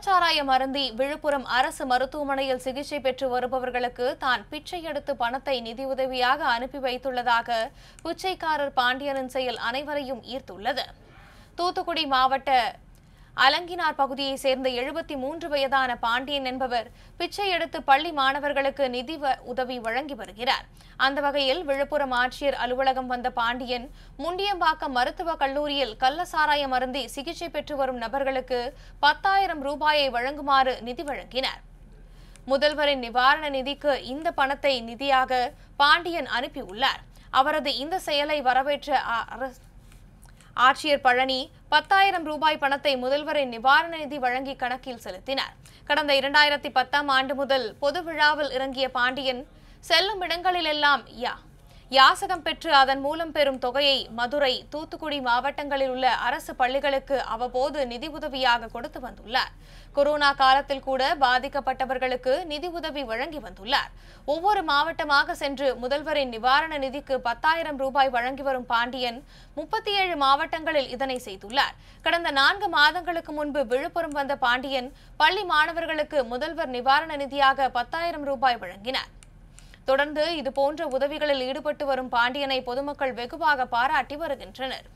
கள்ளச்சாராயம் அருந்தி விழுப்புரம் அரசு மருத்துவமனையில் சிகிச்சை பெற்று வருபவர்களுக்கு தான் பிச்சை எடுத்து பணத்தை நிதியுதவியாக அனுப்பி வைத்துள்ளதாக பிச்சைக்காரர் பாண்டியனின் செயல் அனைவரையும் ஈர்த்துள்ளது தூத்துக்குடி மாவட்ட அலங்கினார் பகுதியை சேர்ந்த எழுபத்தி மூன்று வயதான பாண்டியன் என்பவர் பிச்சை எடுத்து பள்ளி மாணவர்களுக்கு நிதி உதவி வழங்கி வருகிறார் அந்த வகையில் விழுப்புரம் ஆட்சியர் அலுவலகம் வந்த பாண்டியன் முண்டியம்பாக்கம் மருத்துவக் கல்லூரியில் கள்ளசாராய அருந்தி சிகிச்சை பெற்று வரும் நபர்களுக்கு பத்தாயிரம் ரூபாயை வழங்குமாறு நிதி வழங்கினார் முதல்வரின் நிவாரண நிதிக்கு இந்த பணத்தை நிதியாக பாண்டியன் அனுப்பியுள்ளார் அவரது இந்த செயலை வரவேற்ற ஆட்சியர் பழனி பத்தாயிரம் ரூபாய் பணத்தை முதல்வரின் நிவாரண நிதி வழங்கி கணக்கில் செலுத்தினார் கடந்த இரண்டாயிரத்தி பத்தாம் ஆண்டு முதல் பொது விழாவில் இறங்கிய பாண்டியன் செல்லும் இடங்களிலெல்லாம் யா யாசகம் பெற்று அதன் மூலம் பெறும் தொகையை மதுரை தூத்துக்குடி மாவட்டங்களில் உள்ள அரசு பள்ளிகளுக்கு அவ்வப்போது நிதி உதவியாக கொடுத்து வந்துள்ளார் கொரோனா காலத்தில் கூட பாதிக்கப்பட்டவர்களுக்கு நிதி உதவி வழங்கி வந்துள்ளார் ஒவ்வொரு மாவட்டமாக சென்று முதல்வரின் நிவாரண நிதிக்கு பத்தாயிரம் ரூபாய் வழங்கி வரும் பாண்டியன் முப்பத்தி ஏழு மாவட்டங்களில் இதனை செய்துள்ளார் கடந்த நான்கு மாதங்களுக்கு முன்பு விழுப்புரம் வந்த பாண்டியன் பள்ளி மாணவர்களுக்கு முதல்வர் நிவாரண நிதியாக பத்தாயிரம் ரூபாய் வழங்கினார் தொடர்ந்து இதுபோன்ற உதவிகளில் ஈடுபட்டு வரும் பாண்டியனை பொதுமக்கள் வெகுவாக பாராட்டி வருகின்றனர்